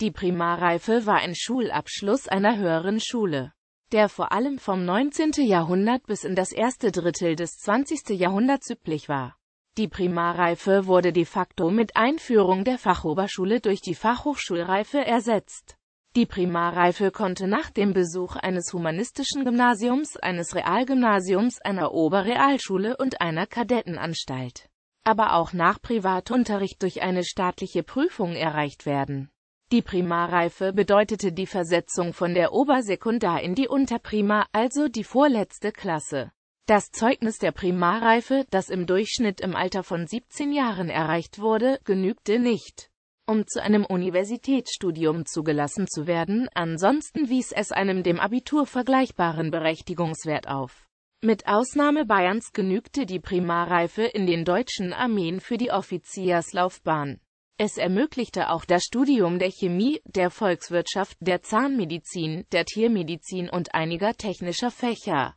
Die Primarreife war ein Schulabschluss einer höheren Schule, der vor allem vom 19. Jahrhundert bis in das erste Drittel des 20. Jahrhunderts üblich war. Die Primarreife wurde de facto mit Einführung der Fachoberschule durch die Fachhochschulreife ersetzt. Die Primarreife konnte nach dem Besuch eines humanistischen Gymnasiums, eines Realgymnasiums, einer Oberrealschule und einer Kadettenanstalt, aber auch nach Privatunterricht durch eine staatliche Prüfung erreicht werden. Die Primarreife bedeutete die Versetzung von der Obersekundar in die Unterprima, also die vorletzte Klasse. Das Zeugnis der Primarreife, das im Durchschnitt im Alter von 17 Jahren erreicht wurde, genügte nicht, um zu einem Universitätsstudium zugelassen zu werden, ansonsten wies es einem dem Abitur vergleichbaren Berechtigungswert auf. Mit Ausnahme Bayerns genügte die Primarreife in den deutschen Armeen für die Offizierslaufbahn. Es ermöglichte auch das Studium der Chemie, der Volkswirtschaft, der Zahnmedizin, der Tiermedizin und einiger technischer Fächer.